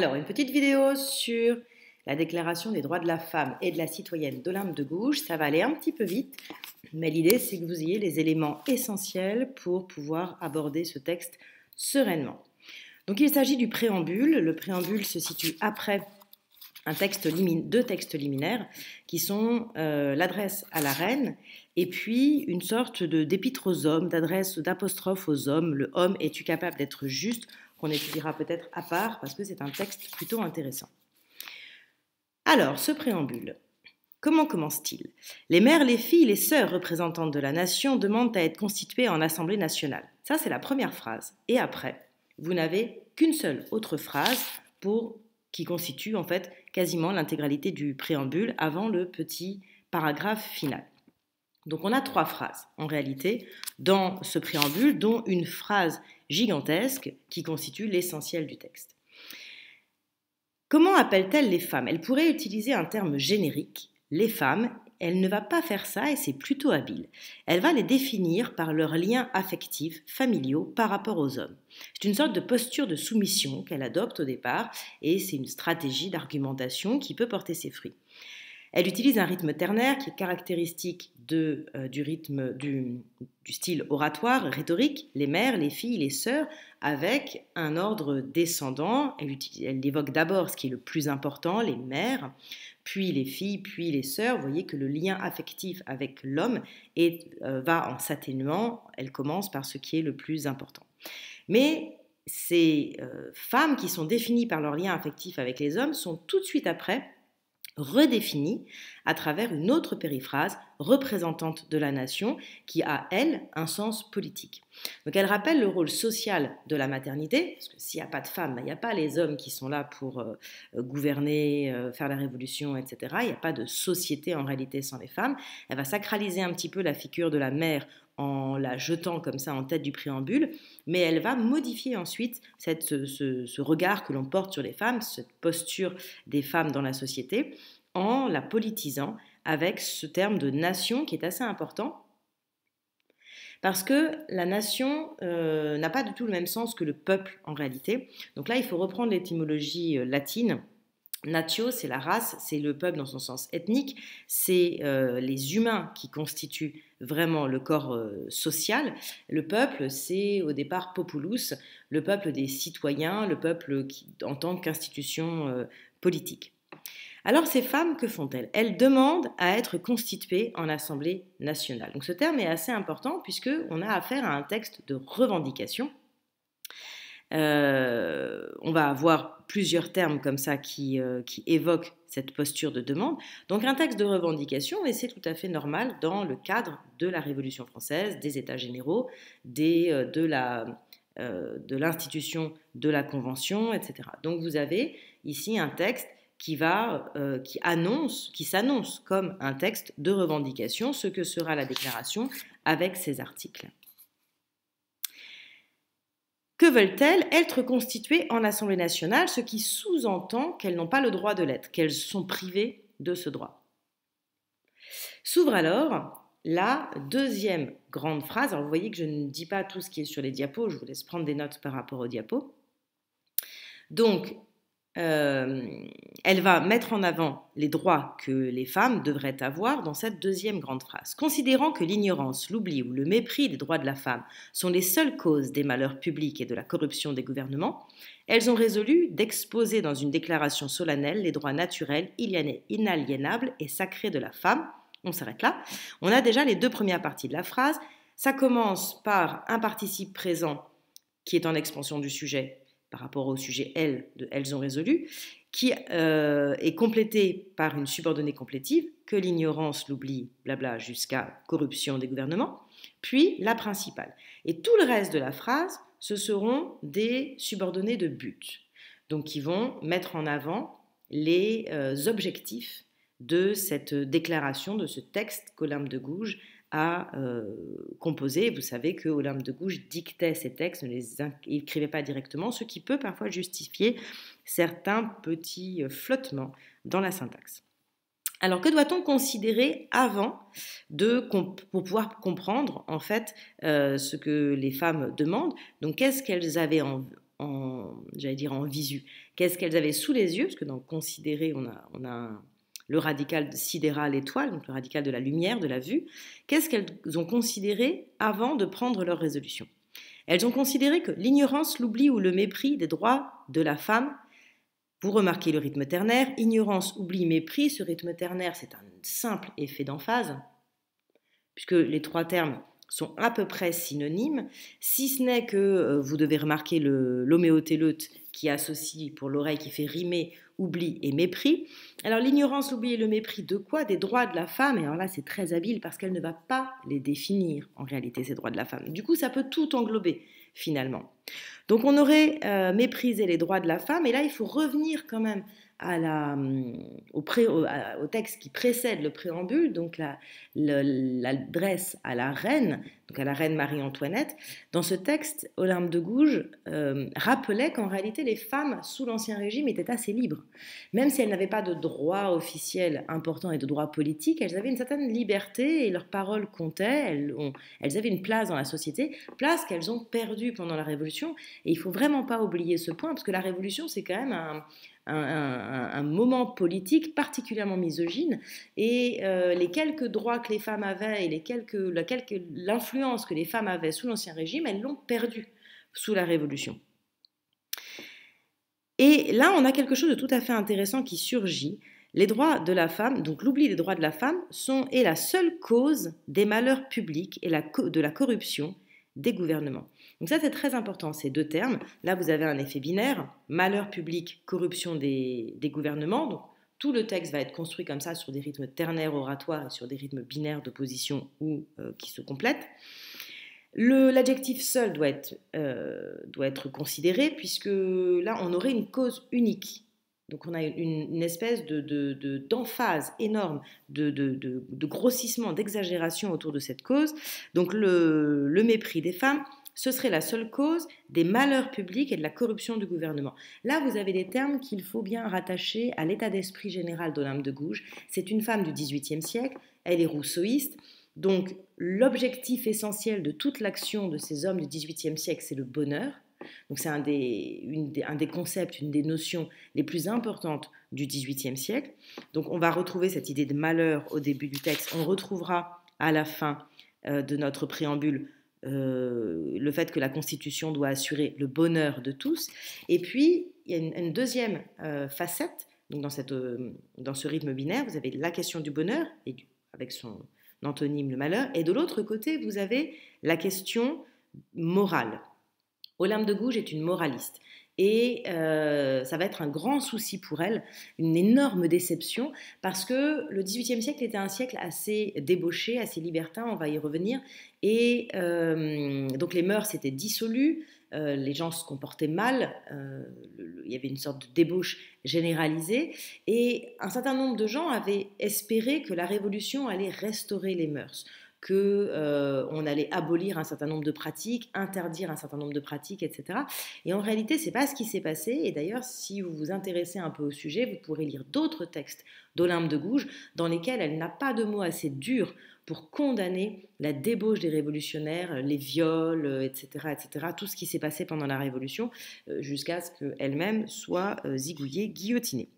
Alors, une petite vidéo sur la Déclaration des droits de la femme et de la citoyenne d'Olympe de Gouges. Ça va aller un petit peu vite, mais l'idée, c'est que vous ayez les éléments essentiels pour pouvoir aborder ce texte sereinement. Donc, il s'agit du préambule. Le préambule se situe après un texte deux textes liminaires qui sont euh, l'adresse à la reine et puis une sorte de d'épître aux hommes, d'adresse d'apostrophe aux hommes. Le homme, es-tu capable d'être juste qu'on étudiera peut-être à part parce que c'est un texte plutôt intéressant. Alors, ce préambule. Comment commence-t-il Les mères, les filles, les sœurs représentantes de la nation demandent à être constituées en Assemblée nationale. Ça, c'est la première phrase. Et après, vous n'avez qu'une seule autre phrase pour qui constitue en fait quasiment l'intégralité du préambule avant le petit paragraphe final. Donc on a trois phrases en réalité dans ce préambule, dont une phrase gigantesque qui constitue l'essentiel du texte. Comment appelle-t-elle les femmes Elle pourrait utiliser un terme générique, les femmes, elle ne va pas faire ça et c'est plutôt habile. Elle va les définir par leurs liens affectifs, familiaux par rapport aux hommes. C'est une sorte de posture de soumission qu'elle adopte au départ et c'est une stratégie d'argumentation qui peut porter ses fruits. Elle utilise un rythme ternaire qui est caractéristique euh, du rythme du, style oratoire, rhétorique, les mères, les filles, les sœurs, avec un ordre descendant. Elle, évoque d'abord ce qui est le plus important, les mères, puis les filles, puis les sœurs. Vous voyez que le lien affectif avec l'homme euh, va en s'atténuant. Elle commence par ce qui est le plus important. Mais ces euh, femmes qui sont définies par leur lien affectif avec les hommes sont tout de suite après redéfinie à travers une autre périphrase représentante de la nation, qui a, elle, un sens politique. Donc elle rappelle le rôle social de la maternité, parce que s'il n'y a pas de femmes, il n'y a pas les hommes qui sont là pour euh, euh, gouverner, euh, faire la révolution, etc. Il n'y a pas de société en réalité sans les femmes. Elle va sacraliser un petit peu la figure de la mère en la jetant comme ça en tête du préambule, mais elle va modifier ensuite cette, ce regard que l'on porte sur les femmes, cette posture des femmes dans la société, en la politisant avec ce terme de nation qui est assez important. Parce que la nation euh, n'a pas du tout le même sens que le peuple en réalité. Donc là, il faut reprendre l'étymologie euh, latine. Natio, c'est la race, c'est le peuple dans son sens ethnique, c'est euh, les humains qui constituent vraiment le corps social. Le peuple, c'est au départ populus, le peuple des citoyens, le peuple qui, en tant qu'institution politique. Alors ces femmes, que font-elles Elles demandent à être constituées en Assemblée nationale. Donc ce terme est assez important puisque on a affaire à un texte de revendication. Euh, on va avoir plusieurs termes comme ça euh, qui, évoquent cette posture de demande. Donc un texte de revendication, et c'est tout à fait normal dans le cadre de la Révolution française, des États généraux, euh, de l'institution de la Convention, etc. Donc vous avez ici un texte qui va, euh, qui annonce, qui s'annonce comme un texte de revendication, ce que sera la déclaration avec ses articles. Que veulent-elles Être constituées en Assemblée nationale, ce qui sous-entend qu'elles n'ont pas le droit de l'être, qu'elles sont privées de ce droit. S'ouvre alors la deuxième grande phrase. Alors vous voyez que je ne dis pas tout ce qui est sur les diapos, je vous laisse prendre des notes par rapport aux diapos. Donc, euh, elle va mettre en avant les droits que les femmes devraient avoir dans cette deuxième grande phrase. Considérant que l'ignorance, l'oubli ou le mépris des droits de la femme sont les seules causes des malheurs publics et de la corruption des gouvernements, elles ont résolu d'exposer dans une déclaration solennelle les droits naturels, inaliénables et sacrés de la femme. On s'arrête là. On a déjà les deux premières parties de la phrase. Ça commence par un participe présent qui est en expansion du sujet, par rapport au sujet elles de Elles ont résolu, qui euh, est complétée par une subordonnée complétive, que l'ignorance, l'oubli, blabla, jusqu'à corruption des gouvernements, puis la principale. Et tout le reste de la phrase, ce seront des subordonnées de but, donc qui vont mettre en avant les euh, objectifs de cette déclaration, de ce texte qu'Olympe de Gouges à euh, composer. Vous savez que Olympe de Gouges dictait ses textes, ne les écrivait pas directement, ce qui peut parfois justifier certains petits euh, flottements dans la syntaxe. Alors que doit-on considérer avant de pour pouvoir comprendre en fait euh, ce que les femmes demandent Donc qu'est-ce qu'elles avaient en, j'allais dire en visu Qu'est-ce qu'elles avaient sous les yeux Parce que dans considérer, on a, on a le radical sidéral étoile, donc le radical de la lumière, de la vue, qu'est-ce qu'elles ont considéré avant de prendre leur résolution Elles ont considéré que l'ignorance, l'oubli ou le mépris des droits de la femme vous remarquez le rythme ternaire, ignorance, oubli, mépris. Ce rythme ternaire, c'est un simple effet d'emphase, puisque les trois termes sont à peu près synonymes, si ce n'est que euh, vous devez remarquer le l'homéotéleute qui associe pour l'oreille, qui fait rimer oubli et mépris. Alors l'ignorance, oublie et le mépris de quoi Des droits de la femme. Et alors là, c'est très habile parce qu'elle ne va pas les définir en réalité, ces droits de la femme. Du coup, ça peut tout englober finalement. Donc on aurait euh, méprisé les droits de la femme. Et là, il faut revenir quand même à la, mmh, au, au, texte qui précède le préambule, donc l'adresse à la reine, donc à la reine Marie-Antoinette. Dans ce texte, Olympe de Gouges euh, rappelait qu'en réalité les femmes sous l'Ancien Régime étaient assez libres. Même si elles n'avaient pas de droits officiels importants et de droits politiques, elles avaient une certaine liberté et leurs paroles comptaient, elles, elles avaient une place dans la société, place qu'elles ont perdue pendant la Révolution. Et il faut vraiment pas oublier ce point, parce que la Révolution, c'est quand même un un, moment politique particulièrement misogyne et euh, les quelques droits que les femmes avaient et les quelques, quelques, l'influence que les femmes avaient sous l'Ancien Régime, elles l'ont perdue sous la Révolution. Et là, on a quelque chose de tout à fait intéressant qui surgit. Les droits de la femme, donc l'oubli des droits de la femme, sont, est la seule cause des malheurs publics et de la corruption des gouvernements. Donc ça, c'est très important, ces deux termes. Là, vous avez un effet binaire, malheur public, corruption des, gouvernements. Donc, tout le texte va être construit comme ça sur des rythmes ternaires oratoires et sur des rythmes binaires d'opposition ou euh, qui se complètent. L'adjectif seul doit être, euh, doit être considéré puisque là, on aurait une cause unique. Donc on a une, espèce d'emphase de, énorme, de, de grossissement, d'exagération autour de cette cause. Donc le, mépris des femmes, ce serait la seule cause des malheurs publics et de la corruption du gouvernement. Là, vous avez des termes qu'il faut bien rattacher à l'état d'esprit général d'Olympe de Gouges. C'est une femme du XVIIIe siècle, elle est rousseauiste. Donc, l'objectif essentiel de toute l'action de ces hommes du XVIIIe siècle, c'est le bonheur. Donc c'est un des, concepts, une des notions les plus importantes du XVIIIe siècle. Donc on va retrouver cette idée de malheur au début du texte. On retrouvera à la fin euh, de notre préambule euh, le fait que la Constitution doit assurer le bonheur de tous. Et puis, il y a une, deuxième euh, facette. Donc dans, cette, euh, dans ce rythme binaire, vous avez la question du bonheur, et avec son antonyme le malheur, et de l'autre côté, vous avez la question morale. Olympe de Gouges est une moraliste. Et euh, ça va être un grand souci pour elle, une énorme déception, parce que le XVIIIe siècle était un siècle assez débauché, assez libertin, on va y revenir. Et euh, donc les mœurs étaient dissolues, euh, les gens se comportaient mal, il y avait une sorte de débauche généralisée. Et un certain nombre de gens avaient espéré que la Révolution allait restaurer les mœurs qu'on euh, allait abolir un certain nombre de pratiques, interdire un certain nombre de pratiques, etc. Et en réalité, c'est pas ce qui s'est passé. Et d'ailleurs, si vous vous intéressez un peu au sujet, vous pourrez lire d'autres textes d'Olympe de Gouges dans lesquels elle n'a pas de mots assez durs pour condamner la débauche des révolutionnaires, les viols, etc., euh, etc., tout ce qui s'est passé pendant la Révolution, euh, jusqu'à ce qu'elle-même soit zigouillée, guillotinée.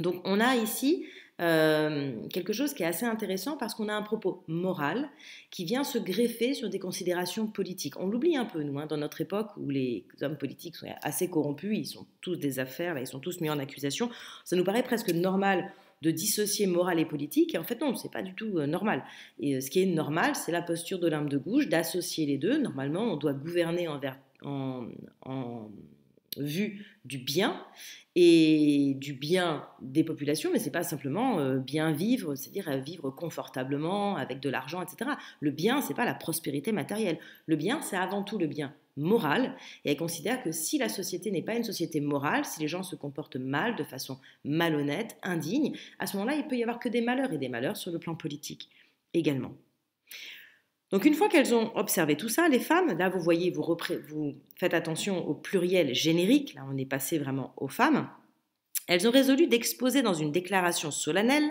Donc on a ici euh, quelque chose qui est assez intéressant parce qu'on a un propos moral qui vient se greffer sur des considérations politiques. On l'oublie un peu, nous, hein, dans notre époque où les hommes politiques sont assez corrompus, ils sont tous des affaires, ils sont tous mis en accusation. Ça nous paraît presque normal de dissocier moral et politique. Et en fait, non, c'est pas du tout euh, normal. Et euh, ce qui est normal, c'est la posture de l'âme de gauche d'associer les deux. Normalement, on doit gouverner envers, en vu du bien et du bien des populations, mais c'est pas simplement euh, bien vivre, c'est-à-dire vivre confortablement avec de l'argent, etc. Le bien, c'est pas la prospérité matérielle. Le bien, c'est avant tout le bien moral, et elle considère que si la société n'est pas une société morale, si les gens se comportent mal, de façon malhonnête, indigne, à ce moment-là, il peut y avoir que des malheurs, et des malheurs sur le plan politique également. Donc une fois qu'elles ont observé tout ça, les femmes, là vous voyez, vous, faites attention au pluriel générique, là on est passé vraiment aux femmes, elles ont résolu d'exposer dans une déclaration solennelle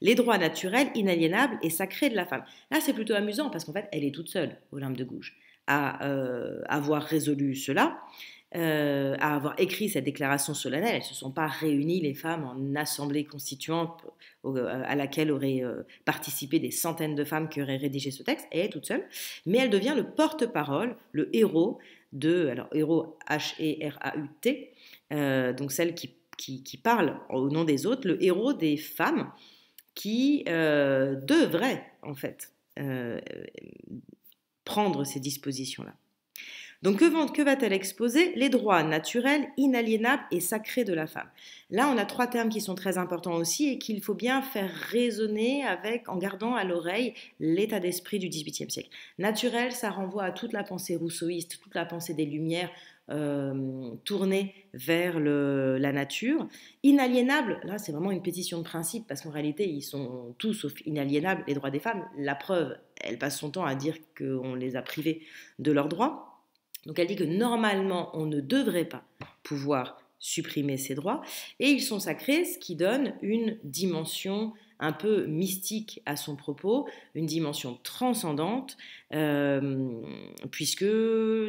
les droits naturels, inaliénables et sacrés de la femme. Là c'est plutôt amusant parce qu'en fait elle est toute seule, Olympe de Gouges, à euh, avoir résolu cela. Euh, à avoir écrit cette déclaration solennelle. Elles ne se sont pas réunies, les femmes, en assemblée constituante euh, à laquelle auraient euh, participé des centaines de femmes qui auraient rédigé ce texte. Elle est toute seule, mais elle devient le porte-parole, le héros de, alors héros H-E-R-A-U-T, donc celle qui, parle au nom des autres, le héros des femmes qui devraient, en fait, prendre ces dispositions-là. Donc que, va-t-elle exposer Les droits naturels, inaliénables et sacrés de la femme. Là, on a trois termes qui sont très importants aussi et qu'il faut bien faire résonner avec, en gardant à l'oreille l'état d'esprit du XVIIIe siècle. Naturel, ça renvoie à toute la pensée rousseauiste, toute la pensée des Lumières, euh, tournée vers la nature. Inaliénable, là c'est vraiment une pétition de principe parce qu'en réalité ils sont tous sauf inaliénables les droits des femmes. La preuve, elle passe son temps à dire qu'on les a privés de leurs droits. Donc elle dit que normalement, on ne devrait pas pouvoir supprimer ces droits, et ils sont sacrés, ce qui donne une dimension un peu mystique à son propos, une dimension transcendante, euh, puisque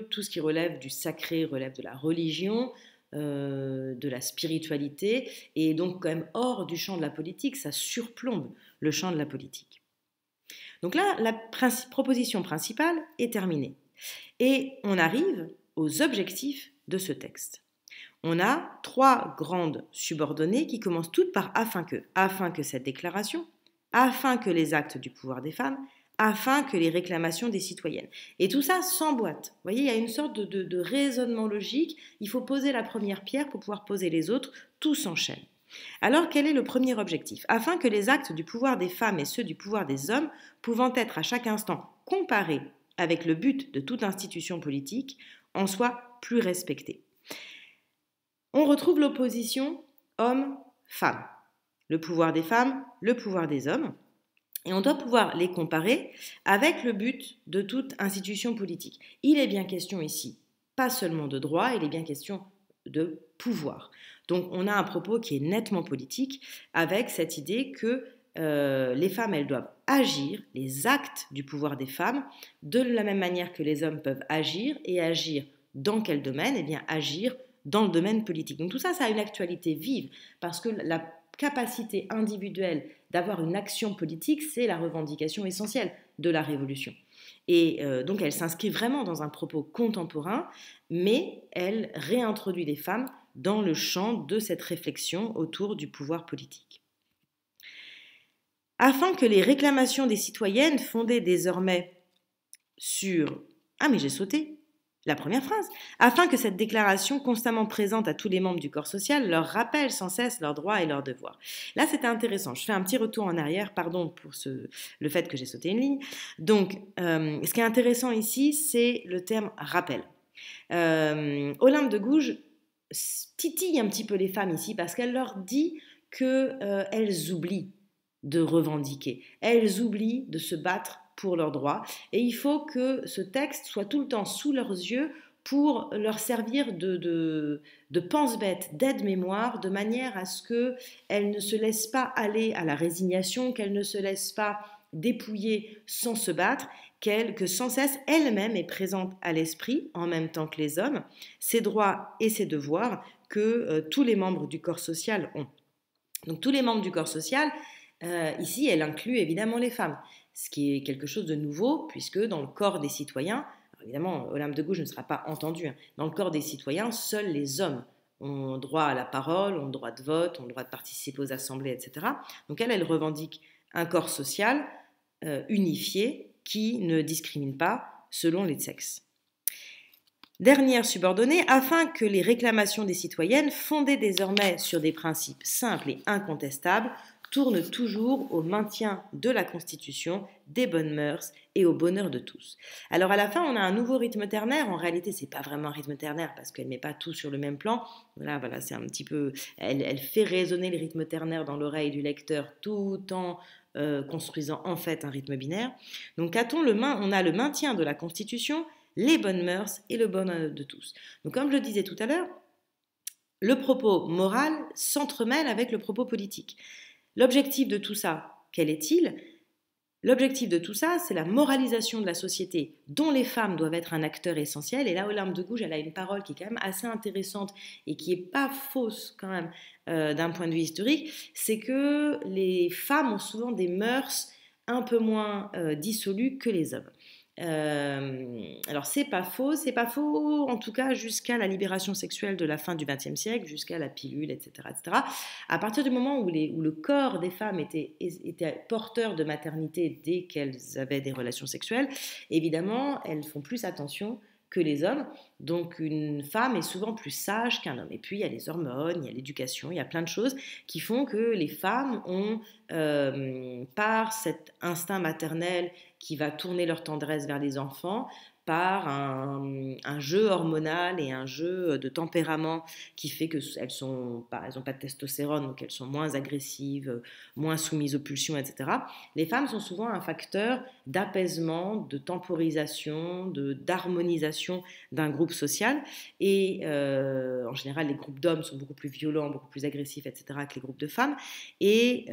tout ce qui relève du sacré relève de la religion, euh, de la spiritualité, et donc quand même hors du champ de la politique, ça surplombe le champ de la politique. Donc là, la proposition principale est terminée. Et on arrive aux objectifs de ce texte. On a trois grandes subordonnées qui commencent toutes par afin que, afin que cette déclaration, afin que les actes du pouvoir des femmes, afin que les réclamations des citoyennes. Et tout ça s'emboîte. Vous voyez, il y a une sorte de, raisonnement logique. Il faut poser la première pierre pour pouvoir poser les autres. Tout s'enchaîne. Alors, quel est le premier objectif Afin que les actes du pouvoir des femmes et ceux du pouvoir des hommes, pouvant être à chaque instant comparés avec le but de toute institution politique, en soit plus respectée. On retrouve l'opposition homme-femme. Le pouvoir des femmes, le pouvoir des hommes. Et on doit pouvoir les comparer avec le but de toute institution politique. Il est bien question ici, pas seulement de droit, il est bien question de pouvoir. Donc on a un propos qui est nettement politique avec cette idée que euh, les femmes, elles doivent agir, les actes du pouvoir des femmes, de la même manière que les hommes peuvent agir, et agir dans quel domaine Eh bien, agir dans le domaine politique. Donc tout ça, ça a une actualité vive, parce que la capacité individuelle d'avoir une action politique, c'est la revendication essentielle de la révolution. Et euh, donc elle s'inscrit vraiment dans un propos contemporain, mais elle réintroduit les femmes dans le champ de cette réflexion autour du pouvoir politique afin que les réclamations des citoyennes fondées désormais sur Ah mais j'ai sauté la première phrase, afin que cette déclaration constamment présente à tous les membres du corps social leur rappelle sans cesse leurs droits et leurs devoirs. Là, c'était intéressant. Je fais un petit retour en arrière, pardon pour ce, le fait que j'ai sauté une ligne. Donc, euh, ce qui est intéressant ici, c'est le terme rappel. Euh, Olympe de Gouges titille un petit peu les femmes ici parce qu'elle leur dit qu'elles euh, elles oublient de revendiquer. Elles oublient de se battre pour leurs droits. Et il faut que ce texte soit tout le temps sous leurs yeux pour leur servir de, de, de pense-bête, d'aide-mémoire, de manière à ce qu'elles ne se laissent pas aller à la résignation, qu'elles ne se laissent pas dépouiller sans se battre, qu'elles, que sans cesse elles-mêmes est présente à l'esprit, en même temps que les hommes, ses droits et ses devoirs que euh, tous les membres du corps social ont. Donc tous les membres du corps social, euh, ici, elle inclut évidemment les femmes, ce qui est quelque chose de nouveau, puisque dans le corps des citoyens, évidemment, Olympe de Gauche ne sera pas entendue, hein, dans le corps des citoyens, seuls les hommes ont droit à la parole, ont droit de vote, ont droit de participer aux assemblées, etc. Donc elle, elle revendique un corps social euh, unifié qui ne discrimine pas selon les sexes. Dernière subordonnée, afin que les réclamations des citoyennes, fondées désormais sur des principes simples et incontestables, tourne toujours au maintien de la Constitution, des bonnes mœurs et au bonheur de tous. Alors à la fin, on a un nouveau rythme ternaire. En réalité, c'est pas vraiment un rythme ternaire parce qu'elle met pas tout sur le même plan. Voilà, voilà, c'est un petit peu. Elle, fait résonner le rythme ternaire dans l'oreille du lecteur tout en euh, construisant en fait un rythme binaire. Donc on le main, on a le maintien de la Constitution, les bonnes mœurs et le bonheur de tous. Donc comme je le disais tout à l'heure, le propos moral s'entremêle avec le propos politique. L'objectif de tout ça, quel est-il L'objectif de tout ça, c'est la moralisation de la société, dont les femmes doivent être un acteur essentiel. Et là, Olympe de Gouges, elle a une parole qui est quand même assez intéressante et qui n'est pas fausse quand même euh, d'un point de vue historique, c'est que les femmes ont souvent des mœurs un peu moins euh, dissolues que les hommes. Euh, alors c'est pas faux, c'est pas faux, en tout cas jusqu'à la libération sexuelle de la fin du XXe siècle, jusqu'à la pilule, etc., etc. À partir du moment où, le corps des femmes était porteur de maternité dès qu'elles avaient des relations sexuelles, évidemment elles font plus attention que les hommes. Donc une femme est souvent plus sage qu'un homme. Et puis il y a les hormones, il y a l'éducation, il y a plein de choses qui font que les femmes ont, euh, par cet instinct maternel qui va tourner leur tendresse vers les enfants, par un, jeu hormonal et un jeu euh, de tempérament qui fait qu'elles n'ont pas, elles pas de testostérone, donc elles sont moins agressives, euh, moins soumises aux pulsions, etc. Les femmes sont souvent un facteur d'apaisement, de temporisation, d'harmonisation d'un groupe social. Et euh, en général, les groupes d'hommes sont beaucoup plus violents, beaucoup plus agressifs, etc., que les groupes de femmes. Et,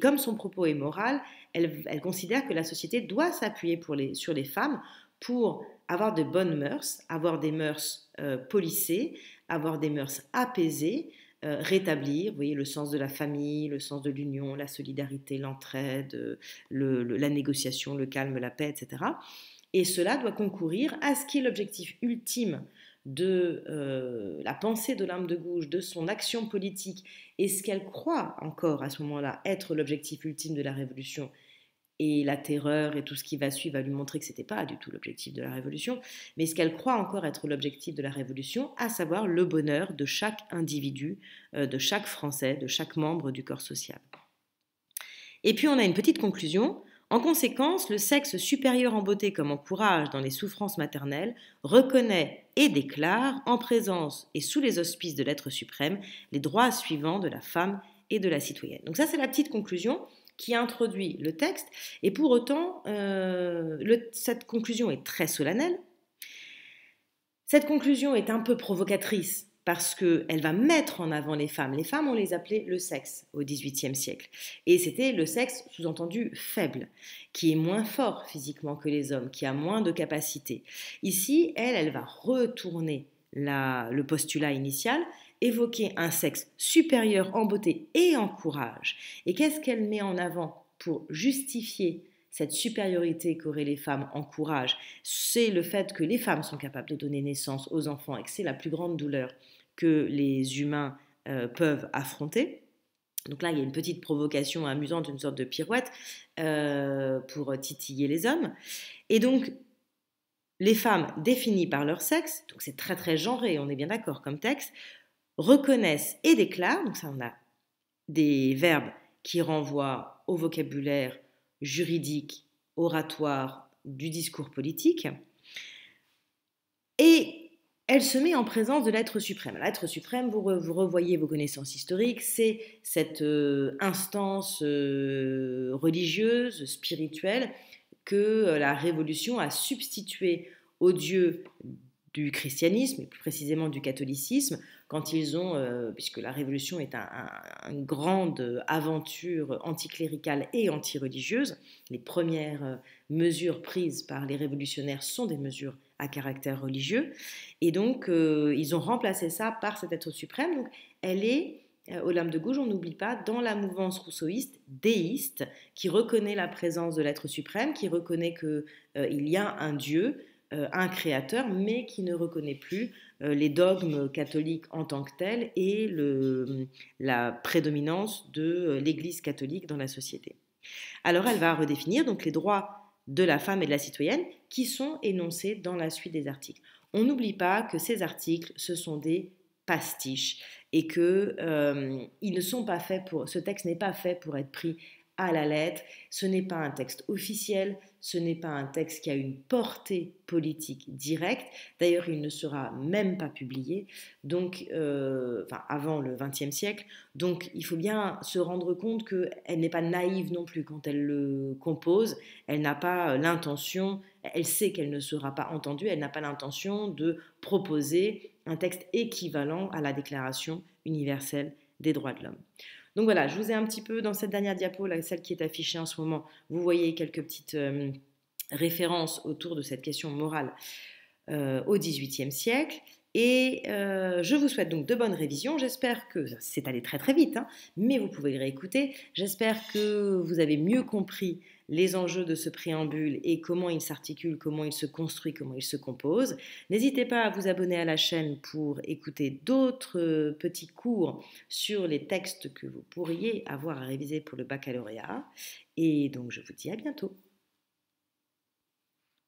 comme son propos est moral, elle, elle considère que la société doit s'appuyer sur les femmes pour avoir de bonnes mœurs, avoir des mœurs euh, polissées, avoir des mœurs apaisées, euh, rétablir voyez, le sens de la famille, le sens de l'union, la solidarité, l'entraide, euh, la négociation, le calme, la paix, etc. Et cela doit concourir à ce qui est l'objectif ultime de euh, la pensée de l'âme de gauche, de son action politique et ce qu'elle croit encore à ce moment-là être l'objectif ultime de la révolution, et la terreur et tout ce qui va suivre va lui montrer que ce n'était pas du tout l'objectif de la révolution, mais ce qu'elle croit encore être l'objectif de la révolution, à savoir le bonheur de chaque individu, euh, de chaque Français, de chaque membre du corps social. Et puis on a une petite conclusion. En conséquence, le sexe supérieur en beauté comme en courage dans les souffrances maternelles reconnaît et déclare, en présence et sous les auspices de l'être suprême, les droits suivants de la femme et de la citoyenne. Donc ça, c'est la petite conclusion qui introduit le texte. Et pour autant, euh, cette conclusion est très solennelle. Cette conclusion est un peu provocatrice parce qu'elle va mettre en avant les femmes. Les femmes, on les appelait le sexe au XVIIIe siècle. Et c'était le sexe sous-entendu faible, qui est moins fort physiquement que les hommes, qui a moins de capacité. Ici, elle, elle va retourner le postulat initial, évoquer un sexe supérieur en beauté et en courage. Et qu'est-ce qu'elle met en avant pour justifier cette supériorité qu'auraient les femmes en courage C'est le fait que les femmes sont capables de donner naissance aux enfants et que c'est la plus grande douleur que les humains euh, peuvent affronter. Donc là, il y a une petite provocation amusante, une sorte de pirouette euh, pour titiller les hommes. Et donc, les femmes définies par leur sexe, donc c'est très très genré, on est bien d'accord comme texte, reconnaissent et déclarent, donc ça on a des verbes qui renvoient au vocabulaire juridique, oratoire du discours politique, et elle se met en présence de l'être suprême. L'être suprême, vous, revoyez vos connaissances historiques, c'est cette euh, instance euh, religieuse, spirituelle, que euh, la Révolution a substituée au dieu du christianisme, et plus précisément du catholicisme, quand ils ont, euh, puisque la Révolution est une grande aventure anticléricale et antireligieuse, les premières euh, mesures prises par les révolutionnaires sont des mesures à caractère religieux, et donc euh, ils ont remplacé ça par cet être suprême. Donc elle est, au Olympe de gauche, on n'oublie pas, dans la mouvance rousseauiste déiste, qui reconnaît la présence de l'être suprême, qui reconnaît qu'il il y a un Dieu, euh, un créateur, mais qui ne reconnaît plus euh, les dogmes catholiques en tant que tels et le, la prédominance de euh, l'Église catholique dans la société. Alors elle va redéfinir donc les droits de la femme et de la citoyenne qui sont énoncés dans la suite des articles. On n'oublie pas que ces articles, ce sont des pastiches et que ils ne sont pas faits pour ce texte n'est pas fait pour être pris à la lettre. Ce n'est pas un texte officiel, ce n'est pas un texte qui a une portée politique directe. D'ailleurs, il ne sera même pas publié, donc, euh, avant le XXe siècle. Donc, il faut bien se rendre compte qu'elle n'est pas naïve non plus quand elle le compose. Elle n'a pas l'intention, elle sait qu'elle ne sera pas entendue, elle n'a pas l'intention de proposer un texte équivalent à la Déclaration universelle des droits de l'homme. Donc voilà, je vous ai un petit peu dans cette dernière diapo, celle qui est affichée en ce moment, vous voyez quelques petites euh, références autour de cette question morale euh, au XVIIIe siècle. Et euh, je vous souhaite donc de bonnes révisions. J'espère que c'est allé très très vite, hein. mais vous pouvez le réécouter. J'espère que vous avez mieux compris les enjeux de ce préambule et comment il s'articule, comment il se construit, comment il se compose. N'hésitez pas à vous abonner à la chaîne pour écouter d'autres euh, petits cours sur les textes que vous pourriez avoir à réviser pour le baccalauréat. Et donc je vous dis à bientôt.